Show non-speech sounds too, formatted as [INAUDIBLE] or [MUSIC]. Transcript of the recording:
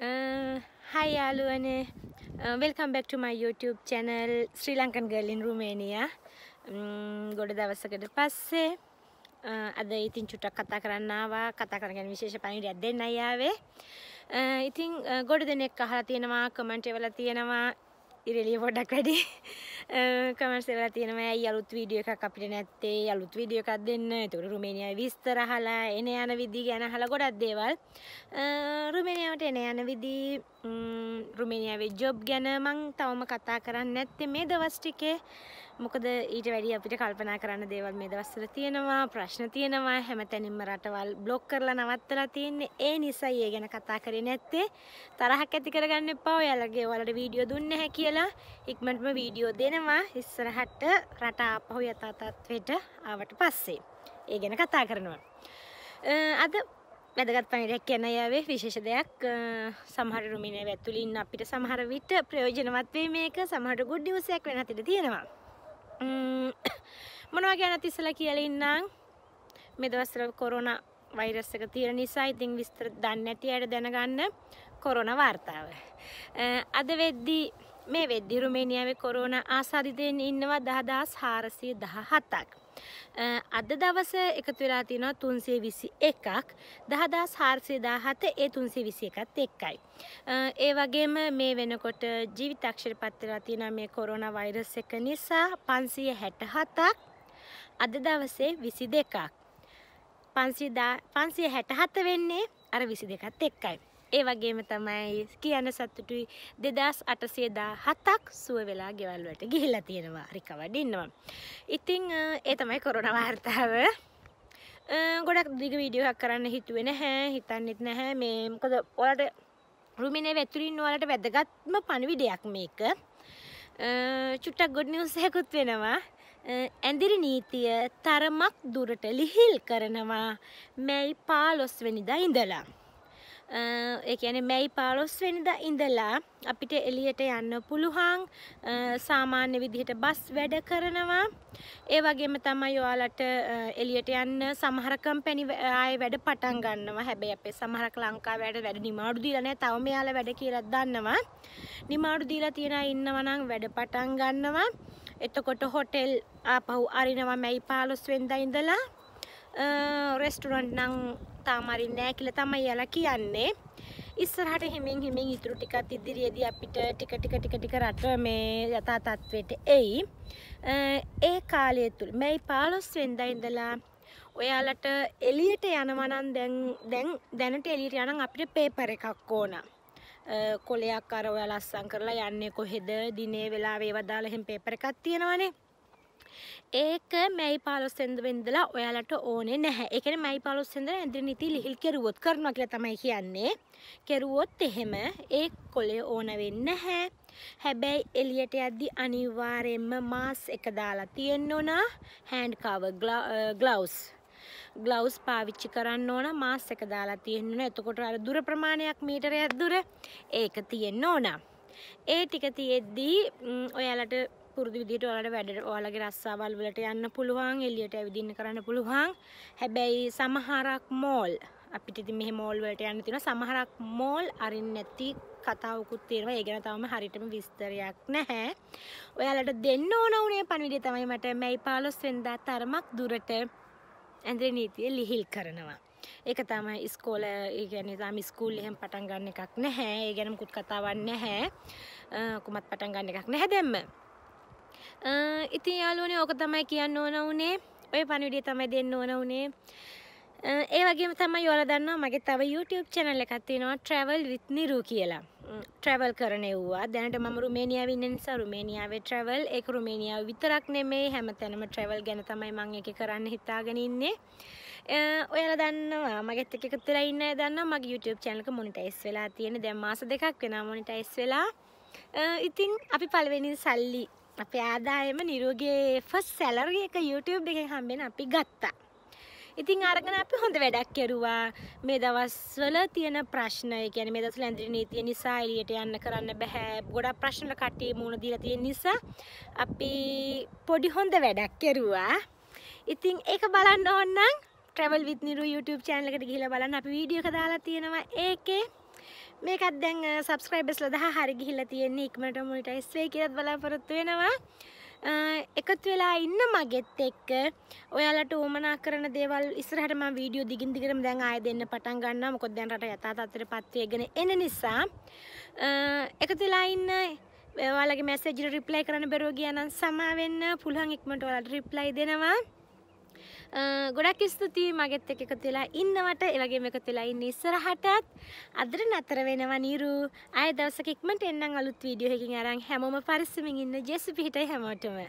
හයි යාලුවනේ welcome බැක්ට my YouTube channel Sri Lankan ගලින් Romania ගොඩ දවසකට පස්සේ uh, අද ඉතින් චුට්ටක් කතා කරන්නවා කතා කරගෙන විශේෂ පණිඩයක් දෙන්න අයාවේ uh, ඉතින් uh, ගොඩ දෙනෙක් අහලා තියෙනවා කමෙන්ට් එවලා තියෙනවා ඉරෙලිය පොඩක් වැඩි කමර්ස් [LAUGHS] වෙලා තියෙනවා ඇයි අලුත් වීඩියෝ එකක් අපිට නැත්තේ අලුත් වීඩියෝ එකක් දෙන්න. ඒතකොට රුමේනියාවේ විස්තර අහලා එන යන විදි ගැන අහලා ගොඩක් දේවල්. රුමේනියාවට එන යන විදි රුමේනියාවේ ජොබ් ගැන මං තවම කතා කරන්නේ නැත්තේ මේ දවස් ටිකේ. මොකද ඊට වැඩි අපිට කල්පනා කරන්න දේවල් මේ දවස්වල තියෙනවා ප්‍රශ්න තියෙනවා හැමතැනින්ම රටවල් බ්ලොක් කරලා නවත්තලා තියෙන්නේ ඒ නිසා ඒ ගැන කතා කරේ නැත්තේ තරහක් ඇති කරගන්න එපා ඔයාලගේ ඔයාලට වීඩියෝ දුන්නේ නැහැ කියලා ඉක්මනටම වීඩියෝ දෙනවා ඉස්සරහට රට ආපහු යථා තත්ත්වයට ආවට පස්සේ ඒ ගැන කතා කරනවා අද වැදගත් පණිඩක් කියන යාවේ විශේෂ දෙයක් සමහර රුමිනේ වැතුලින් අපිට සමහර විට ප්‍රයෝජනවත් වෙයි මේක සමහර ගුඩ් නිවුස් එකක් වෙන අතට තියෙනවා මොනවා ගැන තිසල කියලින්නම් මෙදවස්තර කොරුණ වෛරස්සක තියෙන නිසා ඉතිං විස්තර දන්න ඇති අයට දැනගන්න කොරොන වාර්තාව. අද වෙද්දී මේ වෙද්දි රුමේනිියාවේ කොරෝන ආසාධිතයෙන් ඉන්නවා දහදස් හාරසිය දහ හතක්. අද දවස එකතු වෙලා තියෙනවා තුන්සේ විසි එකක් දහදස් හාර්සේ දාහත ඒ තුන්සේ විසි එකත් එක්කයි. ඒ වගේම මේ වෙනකොට ජීවිතක්ෂර පත්තරලා තියෙන මේ කොරෝන වෛරස් එක නිසා පන්සිය හැට හතක් අද දවසේ විසි දෙකක්. පන්සිය හැටහත වෙන්නේ අර විසි දෙකත් එක්කයි. ඒ වගේම තමයි කියන සතුටුයි දෙදස් අටසේදා හතක් සුව වෙලා ගෙවල්වට ගිහිලා තියෙනවා රිකවඩින්නවා. ඉතිං ඒ තමයි කොරුණ වාර්තාව ගොඩක් දිග වීඩියෝහක් කරන්න හිතුවෙන නැහැ හිතන්නෙත් නැහැ මේ මොකද ඔයාලට රුමිනේ වැතුරින් ඔයාලට වැදගත්ම පණිවිඩයක් මේක. චුට්ටක් ගොඩ් නිවුස් එකකුත් වෙනවා. ඇඳිරි නීතිය තරමක් දුරට ලිහිල් කරනවා මැයි පාලොස්වැනිදා ඉඳලා. එකන මැයි පාලොස්වෙනිද ඉඳලා අපිට එලියට යන්න පුළුහන් සාමාන්‍ය විදිහට බස් වැඩ කරනවා ඒ වගේම තමයි ඔයාලට එලියට යන්න සමහරකම් පැණි ආය වැඩ පටන් ගන්නවා හැබැයි අපේ සමහරක් ලංකා වැඩ වැඩ නිමාඩු දීලා නැහැ තවම යාලා වැඩ කියලා දන්නවා නිමාඩු දීලා තියෙන අය ඉන්නවා නම් වැඩ පටන් ගන්නවා එතකොට හොටෙල් ආපහු අරිනවා මැයි 15 වෙනිදා ඉඳලා රෙස්ටුරන්ට් නම් තාම අරින්නේ නැහැ කියලා තමයි යාලා කියන්නේ. ඉස්සරහට හිමින් හිමින් ඉතුරු ටිකත් ඉදිරියේදී අපිට ටික ටික ටික ටික රට මේ යථා තත්ත්වයට එයි. ඒ කාලය තුල මේ 15 වෙනිදා ඉඳලා ඔයාලට එළියට යනවා නම් දැන් දැන් දැනට එළියට යනනම් අපිට পেපර් එකක් ඕන. කොලයක් අර ඔයාලා අස්සම් කරලා යන්නේ කොහෙද දිනේ වෙලාව ඒවා දාලා එහෙම পেපර් එකක් තියෙනවනේ. ඒක මැයි පාලොස්සෙන්දවෙන්දලා ඔයාලට ඕනේ නැහැ එකන මැයි පාලොස්සෙන්ද ඇදිරි නිති ලිහිල් කෙරුවොත් කරනවා කියලා තමයි කියන්නේ කෙරුවොත් එහෙම ඒ කොලේ ඕන වෙන්න හැ හැබැයි එලියට යද්දි අනිවාරයෙන්ම මාස් එක දාලා තියෙන්න ඕනා හැන්ඩ්කාව ග්ලවස් ග්ලවස් පාවිච්චි කරන්න ඕන මාස් එක දාලා තියෙන්න ඕන. එතකොට අර දුර ප්‍රමාණයක් මීටරයක් දුර ඒක තියෙන්න ඕන. ඒ ටික තියෙද්දී ඔයාලට පුරුදු විදිහට ඔයාලට වැඩ ඔයාලගේ රස්සාවල් වලට යන්න පුළුවන් එළියට ඇවිදින්න කරන්න පුළුවන් හැබැයි සමහරක් මෝල් අපිට ඉතින් මෙහි මෝල් වලට යන්න තියෙනවා සමහරක් මෝල් අරින්න නැති කතාවකුත් තියෙනවා ඒ ගැන තවම හරියටම විස්තරයක් නැහැ ඔයාලට දෙන්න ඕන උනේ පණිවිඩය තමයි මට මැයි 15 වෙනිදා තරමක් දුරට ඇඳේ නීතිය ලිහිල් කරනවා ඒක තමයි ඉස්කෝල ඒ කියන්නේ තාම ස්කූල් එහෙම පටන් ගන්න එකක් නැහැ. ඒ ගැන මුකුත් කතාවක් නැහැ. කොමත් පටන් ගන්න එකක් නැහැ දැම්ම. ඉතින් යාළුවනේ ඕක තමයි කියන්න ඕන උනේ. ඔය පණිවිඩය තමයි දෙන්න ඕන උනේ. ඒ වගේම තමයි ඔයාලා දන්නවා මගේ තව YouTube channel එකක් තියෙනවා Travel with Niru කියලා. ට්‍රැවල් කරනෙව්වා දැනට මම රුමේනියාව ඉන්න නිසා රුමේනියාවේ ට්‍රැවල් ඒක රුමේනියාව විතරක් නෙමෙයි හැමතැනම ට්‍රැවල් ගැන තමයි මම ඒක කරන්න හිතාගෙන ඉන්නේ. ඔයාලා දන්නවා මගෙත් එක්ක එකතු වෙලා ඉන්න අය දන්නවා මගේ YouTube channel එක monetize වෙලා තියෙන. දැන් මාස දෙකක් වෙනවා monetize වෙලා. ඉතින් අපි පළවෙනි සල්ලි අපේ ආදායම නිරුගේ ෆස් සැලරිය එක YouTube එක හම්බෙන අපි ගත්තා. ඉතින් අරගෙන අපි හොඳ වැඩක් කෙරුවා මේ දවස්වල තියෙන ප්‍රශ්න ඒ කියන්නේ මේ දවස්වල ඇඳිරි නීතිය නිසා එළියට යන්න කරන්න බෑ ගොඩක් ප්‍රශ්න වල කට්ටිය මුණ දීලා තියෙන නිසා අපි පොඩි හොඳ වැඩක් කෙරුවා ඉතින් ඒක බලන්න ඕන නම් travel with niru youtube channel එකට ගිහිල්ලා බලන්න අපි වීඩියෝ එක දාලා තියෙනවා ඒකේ මේකත් දැන් සබස්ක්‍රයිබස් ලදහ හරි ගිහිල්ල තියෙන්නේ ඉක්මට මුලටයිස්වේ කියත් බලාපොරොත්තු වෙනවා එකතු වෙලා ඉන්න මගෙත් එක්ක ඔයාලට ඕමනා කරන දේවල් ඉස්රහටම වීඩියෝ දිගින් දිගටම දැන් ආයෙ දෙන්න පටන් ගන්නවා මොකද දැන් රට යථා තත්ත්වයට පත්වේගෙන එන නිසා එකතු වෙලා ඉන්න ඔයාලගේ මැසේජ් වල රිප්ලයි කරන්න බැරුව ගියා නම් සමා වෙන්න පුළුවන් ඉක්මනට ඔයාලට රිප්ලයි දෙනවා ගොඩක් ස්තුතියි මගෙත් එක එකතුලා ඉන්නවට එවගේම එකතුලා ඉන්න ඉස්සරහටත් අදට නතර වෙනවා නීරු අය දවසක ඉක්මනට එන්නම් අලුත් වීඩියෝ එකකින් අරන් හැමෝම පරිස්සමින් ඉන්න ජෙසි පිහිටයි හැමෝටම